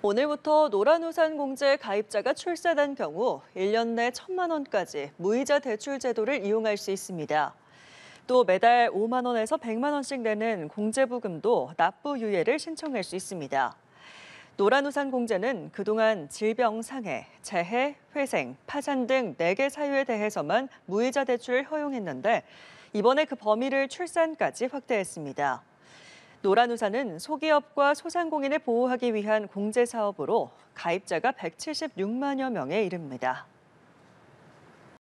오늘부터 노란우산 공제 가입자가 출세한 경우 1년 내 1천만 원까지 무이자 대출 제도를 이용할 수 있습니다. 또 매달 5만 원에서 100만 원씩 내는 공제부금도 납부 유예를 신청할 수 있습니다. 노란우산 공제는 그동안 질병 상해, 재해, 회생, 파산 등 4개 사유에 대해서만 무이자 대출을 허용했는데 이번에 그 범위를 출산까지 확대했습니다. 노란우산은 소기업과 소상공인을 보호하기 위한 공제 사업으로 가입자가 176만여 명에 이릅니다.